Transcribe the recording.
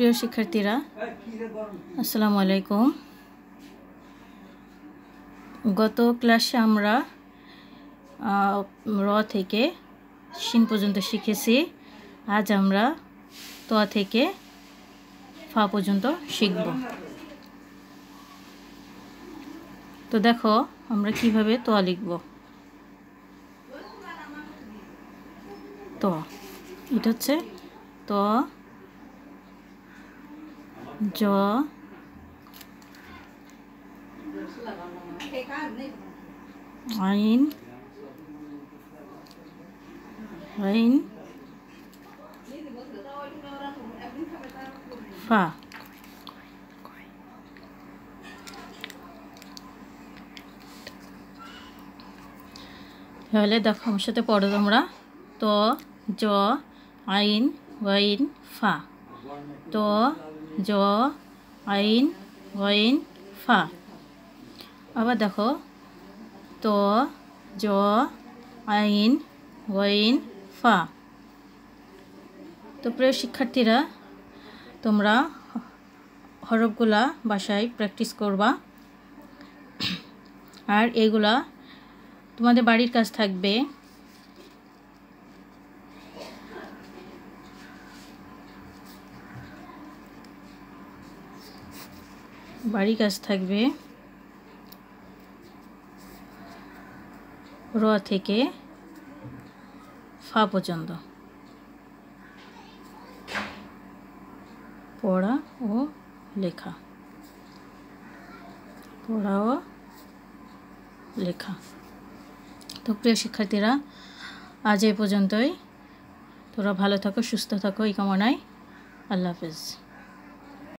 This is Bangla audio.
প্রিয় শিক্ষার্থীরা আসসালামু আলাইকুম গত ক্লাসে আমরা র থেকে সিন পর্যন্ত শিখেছি আজ আমরা ত থেকে ফা পর্যন্ত শিখব তো দেখো আমরা কিভাবে তোয়া লিখব তো এটা হচ্ছে তো জ আইন আইন ফা তাহলে দেখো আমার সাথে পড়ো তোমরা ত জ আইন ওয়াইন ফা ত জ আইন গইন ফা আবার দেখো ত জ আইন গইন ফা তো প্রিয় শিক্ষার্থীরা তোমরা হরফগুলা বাসায় প্র্যাকটিস করবা আর এগুলা তোমাদের বাড়ির কাজ থাকবে বাড়ি কাজ থাকবে র থেকে ফা পর্যন্ত পড়া ও লেখা পড়া ও লেখা তো প্রিয় শিক্ষার্থীরা আজ এ পর্যন্তই তোরা ভালো থাকো সুস্থ থাকো এই কামনায় আল্লাহ হাফেজ